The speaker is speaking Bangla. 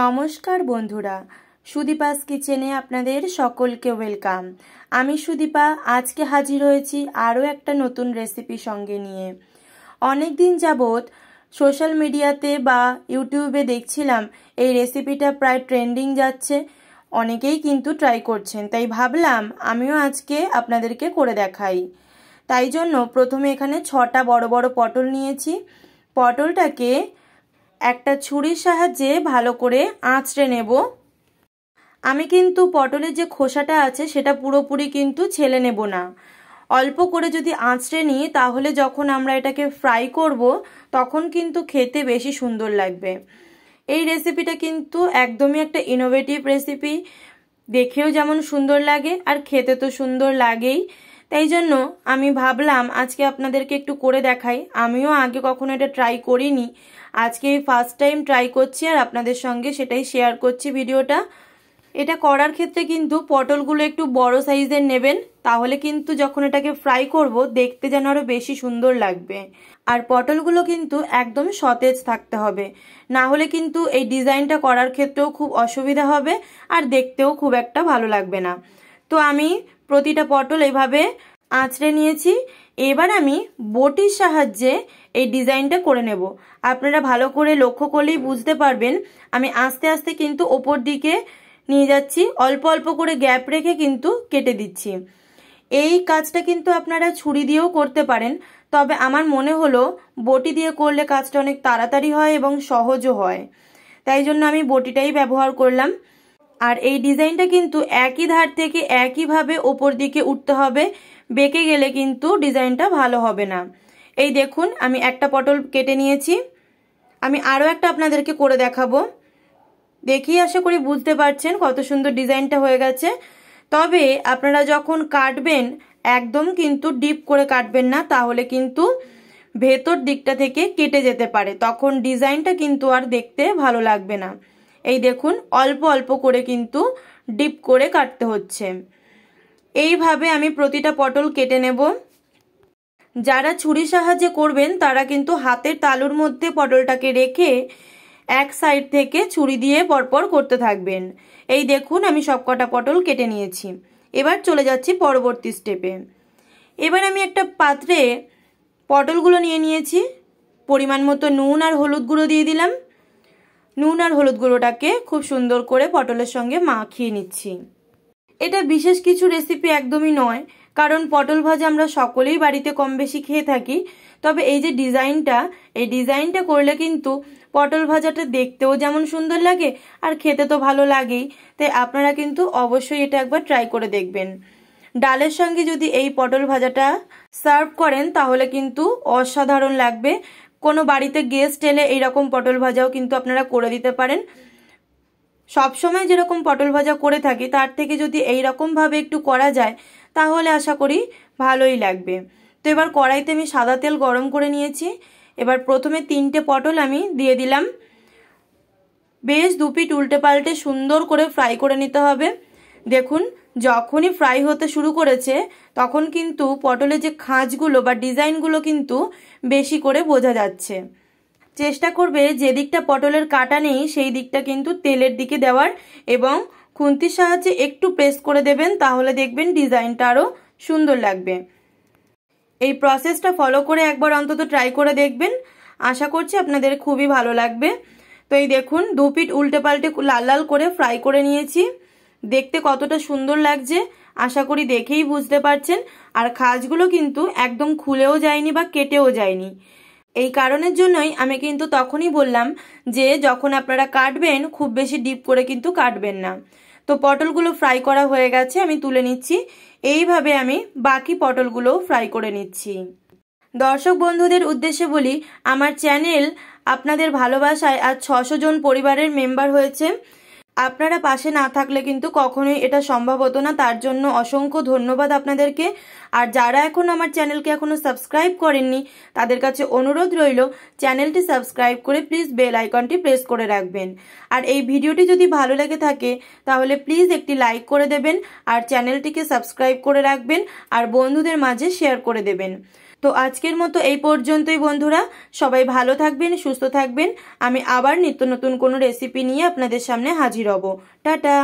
নমস্কার বন্ধুরা সুদীপাস কিচেনে আপনাদের সকলকে ওয়েলকাম আমি সুদীপা আজকে হাজির হয়েছি আরও একটা নতুন রেসিপি সঙ্গে নিয়ে অনেক দিন যাবৎ সোশ্যাল মিডিয়াতে বা ইউটিউবে দেখছিলাম এই রেসিপিটা প্রায় ট্রেন্ডিং যাচ্ছে অনেকেই কিন্তু ট্রাই করছেন তাই ভাবলাম আমিও আজকে আপনাদেরকে করে দেখাই তাই জন্য প্রথমে এখানে ছটা বড় বড় পটল নিয়েছি পটলটাকে একটা ছুরির সাহায্যে ভালো করে আঁচড়ে নেব আমি কিন্তু পটলের যে খোসাটা আছে সেটা পুরোপুরি কিন্তু ছেলে নেব না অল্প করে যদি আঁচড়ে নিই তাহলে যখন আমরা এটাকে ফ্রাই করব তখন কিন্তু খেতে বেশি সুন্দর লাগবে এই রেসিপিটা কিন্তু একদমই একটা ইনোভেটিভ রেসিপি দেখেও যেমন সুন্দর লাগে আর খেতে তো সুন্দর লাগেই তাই জন্য আমি ভাবলাম আজকে আপনাদেরকে একটু করে দেখাই আমিও আগে কখনো এটা ট্রাই করিনি আজকে আমি ফার্স্ট টাইম ট্রাই করছি আর আপনাদের সঙ্গে সেটাই শেয়ার করছি ভিডিওটা এটা করার ক্ষেত্রে কিন্তু পটলগুলো একটু বড় সাইজের নেবেন তাহলে কিন্তু যখন এটাকে ফ্রাই করব দেখতে যেন আরও বেশি সুন্দর লাগবে আর পটলগুলো কিন্তু একদম সতেজ থাকতে হবে না হলে কিন্তু এই ডিজাইনটা করার ক্ষেত্রেও খুব অসুবিধা হবে আর দেখতেও খুব একটা ভালো লাগবে না তো আমি প্রতিটা পটল এভাবে আঁচড়ে নিয়েছি এবার আমি বটির সাহায্যে এই ডিজাইনটা করে নেব আপনারা ভালো করে লক্ষ্য করলেই বুঝতে পারবেন আমি আস্তে আস্তে কিন্তু ওপর দিকে নিয়ে যাচ্ছি অল্প অল্প করে গ্যাপ রেখে কিন্তু কেটে দিচ্ছি এই কাজটা কিন্তু আপনারা ছুরি দিয়েও করতে পারেন তবে আমার মনে হলো বটি দিয়ে করলে কাজটা অনেক তাড়াতাড়ি হয় এবং সহজও হয় তাই জন্য আমি বটিটাই ব্যবহার করলাম আর এই ডিজাইনটা কিন্তু একই ধার থেকে একইভাবে ওপর দিকে উঠতে হবে বেঁকে গেলে কিন্তু ডিজাইনটা ভালো হবে না এই দেখুন আমি একটা পটল কেটে নিয়েছি আমি আরও একটা আপনাদেরকে করে দেখাবো দেখি আশা করি বুঝতে পারছেন কত সুন্দর ডিজাইনটা হয়ে গেছে তবে আপনারা যখন কাটবেন একদম কিন্তু ডিপ করে কাটবেন না তাহলে কিন্তু ভেতর দিকটা থেকে কেটে যেতে পারে তখন ডিজাইনটা কিন্তু আর দেখতে ভালো লাগবে না এই দেখুন অল্প অল্প করে কিন্তু ডিপ করে কাটতে হচ্ছে এইভাবে আমি প্রতিটা পটল কেটে নেব যারা ছুরি সাহায্যে করবেন তারা কিন্তু হাতের তালুর মধ্যে পটলটাকে রেখে এক সাইড থেকে ছুরি দিয়ে পরপর করতে থাকবেন এই দেখুন আমি সবকটা পটল কেটে নিয়েছি এবার চলে যাচ্ছি পরবর্তী স্টেপে এবার আমি একটা পাত্রে পটলগুলো নিয়ে নিয়েছি পরিমাণ মতো নুন আর হলুদ গুঁড়ো দিয়ে দিলাম নুন আর হলুদ গুঁড়োটাকে খুব সুন্দর করে পটলের সঙ্গে মাখিয়ে নিচ্ছি এটা বিশেষ কিছু রেসিপি একদমই নয় কারণ পটল ভাজা আমরা সকলেই বাড়িতে কম বেশি খেয়ে থাকি তবে এই যে ডিজাইনটা এই ডিজাইনটা করলে কিন্তু পটল ভাজাটা দেখতেও যেমন সুন্দর লাগে আর খেতে তো ভালো লাগেই তাই আপনারা কিন্তু অবশ্যই এটা একবার ট্রাই করে দেখবেন ডালের সঙ্গে যদি এই পটল ভাজাটা সার্ভ করেন তাহলে কিন্তু অসাধারণ লাগবে কোনো বাড়িতে গেস্ট এলে এইরকম পটল ভাজাও কিন্তু আপনারা করে দিতে পারেন সবসময় যেরকম পটল ভাজা করে থাকি তার থেকে যদি এই ভাবে একটু করা যায় তাহলে আশা করি ভালোই লাগবে তো এবার কড়াইতে আমি সাদা তেল গরম করে নিয়েছি এবার প্রথমে তিনটে পটল আমি দিয়ে দিলাম বেশ দুপিট উল্টে পাল্টে সুন্দর করে ফ্রাই করে নিতে হবে দেখুন যখনই ফ্রাই হতে শুরু করেছে তখন কিন্তু পটলের যে খাঁজগুলো বা ডিজাইনগুলো কিন্তু বেশি করে বোঝা যাচ্ছে চেষ্টা করবে যে দিকটা পটলের কাটা নেই সেই দিকটা কিন্তু তেলের দিকে দেওয়ার এবং খুন্তির সাহায্যে একটু প্রেস করে দেবেন তাহলে দেখবেন ডিজাইনটা আরও সুন্দর লাগবে এই প্রসেসটা ফলো করে একবার অন্তত ট্রাই করে দেখবেন আশা করছি আপনাদের খুবই ভালো লাগবে তো এই দেখুন দু পিট উল্টে পাল্টে লাল লাল করে ফ্রাই করে নিয়েছি দেখতে কতটা সুন্দর লাগছে আশা করি দেখেই বুঝতে পারছেন আর খাজগুলো কিন্তু একদম খুলেও যায়নি বা কেটেও যায়নি এই কারণের জন্যই আমি কিন্তু তখনই বললাম যে যখন আপনারা কাটবেন খুব বেশি ডিপ করে কিন্তু কাটবেন না তো পটলগুলো ফ্রাই করা হয়ে গেছে আমি তুলে নিচ্ছি এইভাবে আমি বাকি পটলগুলো ফ্রাই করে নিচ্ছি দর্শক বন্ধুদের উদ্দেশ্যে বলি আমার চ্যানেল আপনাদের ভালোবাসায় আর ছশো জন পরিবারের মেম্বার হয়েছে আপনারা পাশে না থাকলে কিন্তু কখনোই এটা সম্ভব হতো না তার জন্য অসংখ্য ধন্যবাদ আপনাদেরকে আর যারা এখন আমার চ্যানেলকে এখনও সাবস্ক্রাইব করেননি তাদের কাছে অনুরোধ রইল চ্যানেলটি সাবস্ক্রাইব করে প্লিজ বেল আইকনটি প্রেস করে রাখবেন আর এই ভিডিওটি যদি ভালো লেগে থাকে তাহলে প্লিজ একটি লাইক করে দেবেন আর চ্যানেলটিকে সাবস্ক্রাইব করে রাখবেন আর বন্ধুদের মাঝে শেয়ার করে দেবেন তো আজকের মতো এই পর্যন্তই বন্ধুরা সবাই ভালো থাকবেন সুস্থ থাকবেন আমি আবার নিত্য নতুন কোনো রেসিপি নিয়ে আপনাদের সামনে হাজির হব টাটা